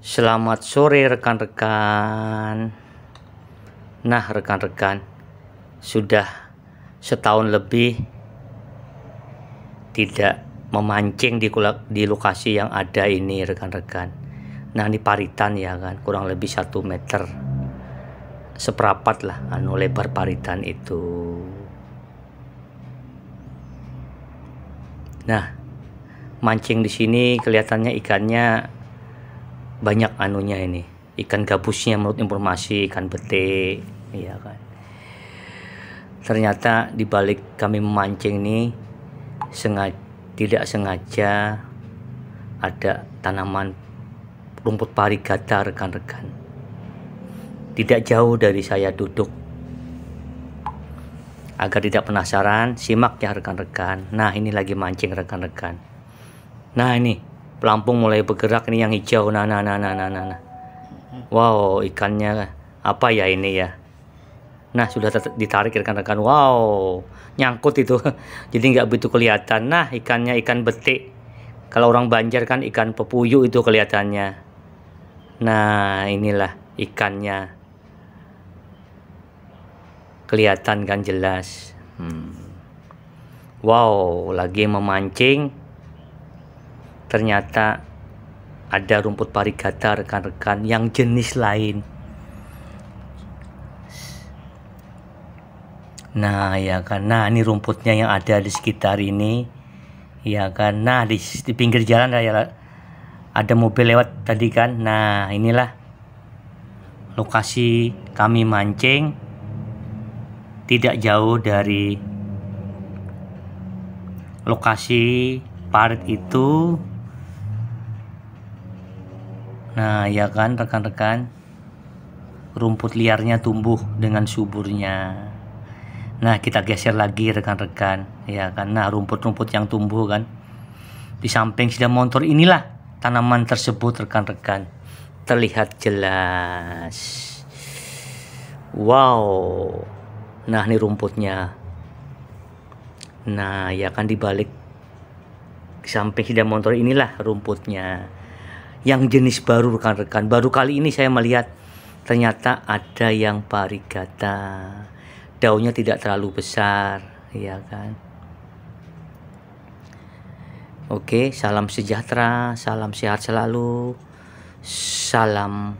Selamat sore rekan-rekan. Nah, rekan-rekan, sudah setahun lebih tidak memancing di di lokasi yang ada ini rekan-rekan. Nah, ini paritan ya kan, kurang lebih satu meter seperapat lah anu lebar paritan itu. Nah, mancing di sini kelihatannya ikannya banyak anunya ini ikan gabusnya menurut informasi ikan bete iya kan ternyata dibalik kami memancing ini sengaja tidak sengaja ada tanaman rumput pari gata rekan-rekan tidak jauh dari saya duduk agar tidak penasaran simak ya rekan-rekan nah ini lagi mancing rekan-rekan nah ini pelampung mulai bergerak ini yang hijau nah, nah nah nah nah nah nah wow ikannya apa ya ini ya nah sudah ditarik rekan-rekan wow nyangkut itu jadi nggak begitu kelihatan nah ikannya ikan betik kalau orang Banjar kan ikan pepuyu itu kelihatannya nah inilah ikannya kelihatan kan jelas hmm. wow lagi memancing ternyata ada rumput parigata rekan-rekan yang jenis lain nah ya kan nah ini rumputnya yang ada di sekitar ini ya kan nah di, di pinggir jalan ada, ada mobil lewat tadi kan nah inilah lokasi kami mancing tidak jauh dari lokasi parit itu Nah, ya kan rekan-rekan, rumput liarnya tumbuh dengan suburnya. Nah, kita geser lagi rekan-rekan, ya kan. Nah, rumput-rumput yang tumbuh kan di samping sidang motor inilah tanaman tersebut rekan-rekan terlihat jelas. Wow. Nah, ini rumputnya. Nah, ya kan dibalik samping sidang motor inilah rumputnya yang jenis baru rekan-rekan. Baru kali ini saya melihat ternyata ada yang parigata. Daunnya tidak terlalu besar, ya kan? Oke, salam sejahtera, salam sehat selalu. Salam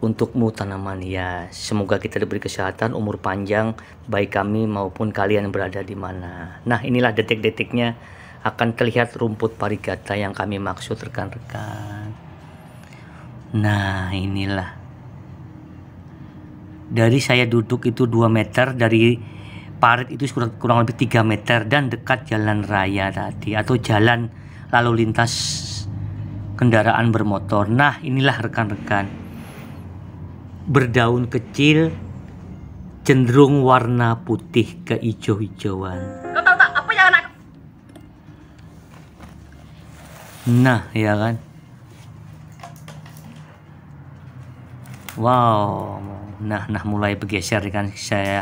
untukmu tanaman ya Semoga kita diberi kesehatan, umur panjang, baik kami maupun kalian berada di mana. Nah, inilah detik-detiknya akan terlihat rumput parigata yang kami maksud rekan-rekan. Nah, inilah. Dari saya duduk itu 2 meter dari parit itu kurang, kurang lebih 3 meter dan dekat jalan raya tadi atau jalan lalu lintas kendaraan bermotor. Nah, inilah rekan-rekan. Berdaun kecil cenderung warna putih ke hijau hijauan Nah, iya kan? Wow. Nah, nah mulai bergeser kan saya.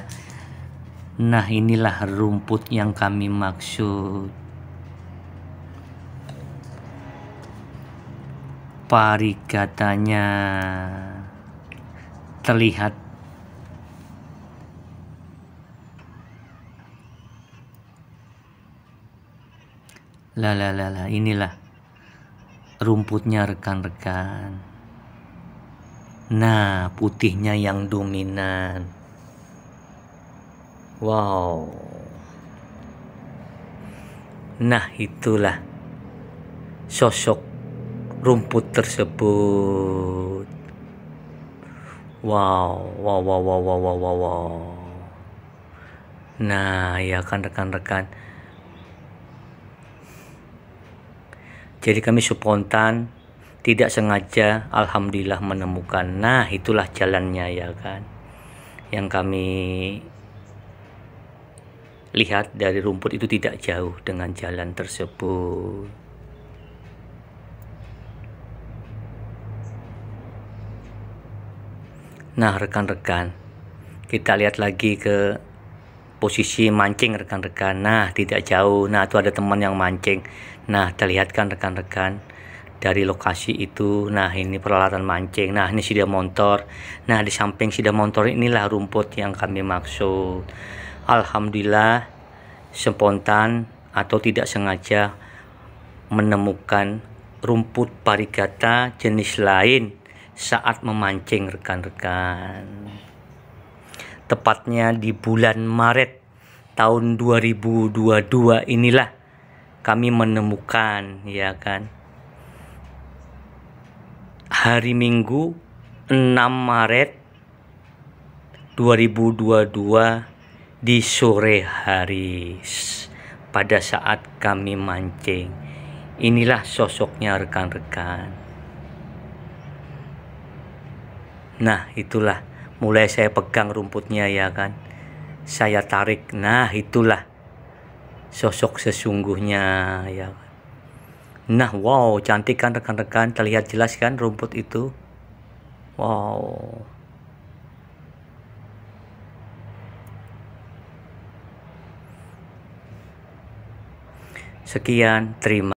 Nah, inilah rumput yang kami maksud. Parigatanya terlihat lah lah lah inilah rumputnya rekan-rekan. Nah, putihnya yang dominan. Wow. Nah, itulah sosok rumput tersebut. Wow, wow, wow, wow, wow, wow, wow. Nah, ya kan rekan-rekan. Jadi kami spontan, tidak sengaja, alhamdulillah menemukan. Nah, itulah jalannya ya kan. Yang kami lihat dari rumput itu tidak jauh dengan jalan tersebut. Nah, rekan-rekan, kita lihat lagi ke posisi mancing rekan-rekan nah tidak jauh nah itu ada teman yang mancing nah terlihatkan rekan-rekan dari lokasi itu nah ini peralatan mancing nah ini sudah motor nah di samping sudah motor inilah rumput yang kami maksud Alhamdulillah spontan atau tidak sengaja menemukan rumput parigata jenis lain saat memancing rekan-rekan tepatnya di bulan Maret tahun 2022 inilah kami menemukan ya kan hari Minggu 6 Maret 2022 di sore hari pada saat kami mancing inilah sosoknya rekan-rekan nah itulah mulai saya pegang rumputnya ya kan saya tarik nah itulah sosok sesungguhnya ya kan? nah wow cantik kan rekan-rekan terlihat jelas kan rumput itu wow Sekian, terima